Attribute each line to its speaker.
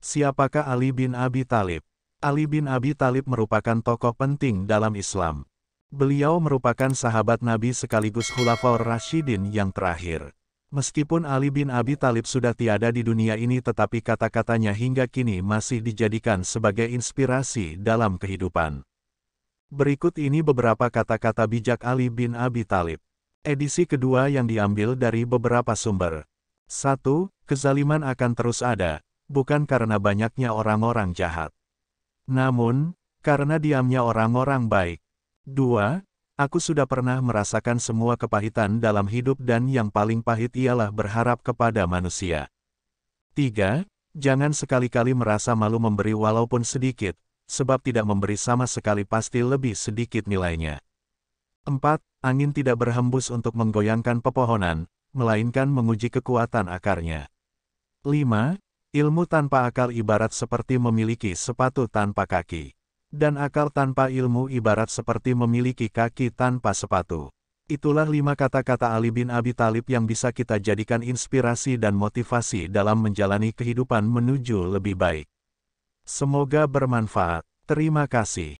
Speaker 1: Siapakah Ali bin Abi Talib? Ali bin Abi Talib merupakan tokoh penting dalam Islam. Beliau merupakan sahabat Nabi sekaligus Khulafaur Rashidin yang terakhir. Meskipun Ali bin Abi Talib sudah tiada di dunia ini tetapi kata-katanya hingga kini masih dijadikan sebagai inspirasi dalam kehidupan. Berikut ini beberapa kata-kata bijak Ali bin Abi Talib. Edisi kedua yang diambil dari beberapa sumber. 1. Kezaliman akan terus ada, bukan karena banyaknya orang-orang jahat. Namun, karena diamnya orang-orang baik. 2. Aku sudah pernah merasakan semua kepahitan dalam hidup dan yang paling pahit ialah berharap kepada manusia. 3. Jangan sekali-kali merasa malu memberi walaupun sedikit, sebab tidak memberi sama sekali pasti lebih sedikit nilainya. 4. Angin tidak berhembus untuk menggoyangkan pepohonan, melainkan menguji kekuatan akarnya. 5. Ilmu tanpa akal ibarat seperti memiliki sepatu tanpa kaki. Dan akal tanpa ilmu ibarat seperti memiliki kaki tanpa sepatu. Itulah lima kata-kata Ali bin Abi Talib yang bisa kita jadikan inspirasi dan motivasi dalam menjalani kehidupan menuju lebih baik. Semoga bermanfaat. Terima kasih.